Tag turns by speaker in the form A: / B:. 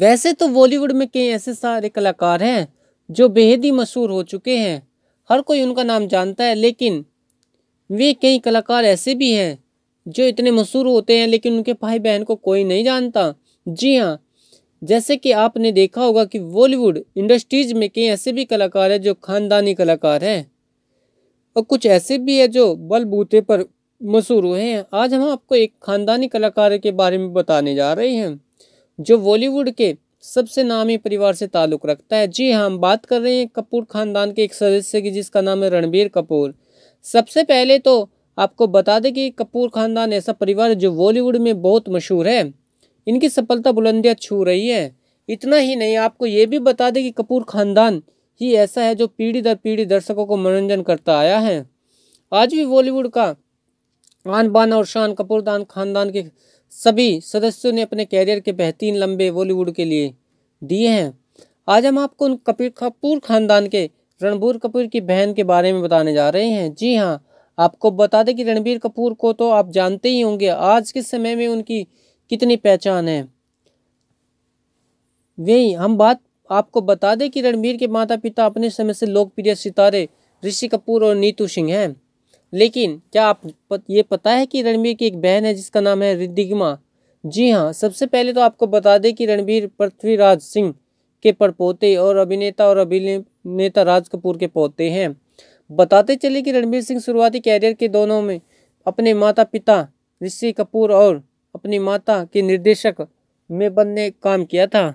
A: वैसे तो बॉलीवुड में कई ऐसे सारे कलाकार हैं जो बेहद ही मशहूर हो चुके हैं हर कोई उनका नाम जानता है लेकिन वे कई कलाकार ऐसे भी हैं जो इतने मशहूर होते हैं लेकिन उनके भाई बहन को कोई नहीं जानता जी हाँ जैसे कि आपने देखा होगा कि बॉलीवुड इंडस्ट्रीज में कई ऐसे भी कलाकार हैं जो खानदानी कलाकार हैं और कुछ ऐसे भी हैं जो बलबूते पर मशहूर हुए हैं आज हम आपको एक खानदानी कलाकार के बारे में बताने जा रहे हैं जो बॉलीवुड के सबसे नामी परिवार से ताल्लुक़ रखता है जी हाँ हम बात कर रहे हैं कपूर खानदान के एक सदस्य की जिसका नाम है रणबीर कपूर सबसे पहले तो आपको बता दें कि कपूर खानदान ऐसा परिवार है जो बॉलीवुड में बहुत मशहूर है इनकी सफलता बुलंदियाँ छू रही है इतना ही नहीं आपको ये भी बता दें कि कपूर खानदान ही ऐसा है जो पीढ़ी दर पीढ़ी दर्शकों को मनोरंजन करता आया है आज भी बॉलीवुड का आन बान और शान कपूर दान खानदान के सभी सदस्यों ने अपने कैरियर के बेहतरीन लंबे बॉलीवुड के लिए दिए हैं आज हम आपको उन कपूर कपूर खानदान के रणबीर कपूर की बहन के बारे में बताने जा रहे हैं जी हाँ आपको बता दें कि रणबीर कपूर को तो आप जानते ही होंगे आज के समय में उनकी कितनी पहचान है वही हम बात आपको बता दें कि रणबीर के माता पिता अपने समय से लोकप्रिय सितारे ऋषि कपूर और नीतू सिंह हैं लेकिन क्या आप पत, ये पता है कि रणबीर की एक बहन है जिसका नाम है रिद्धिमा जी हाँ सबसे पहले तो आपको बता दें कि रणबीर पृथ्वीराज सिंह के परपोते और अभिनेता और अभिनेता राज कपूर के पोते हैं बताते चले कि रणबीर सिंह शुरुआती कैरियर के दोनों में अपने माता पिता ऋषि कपूर और अपनी माता के निर्देशक में बनने काम किया था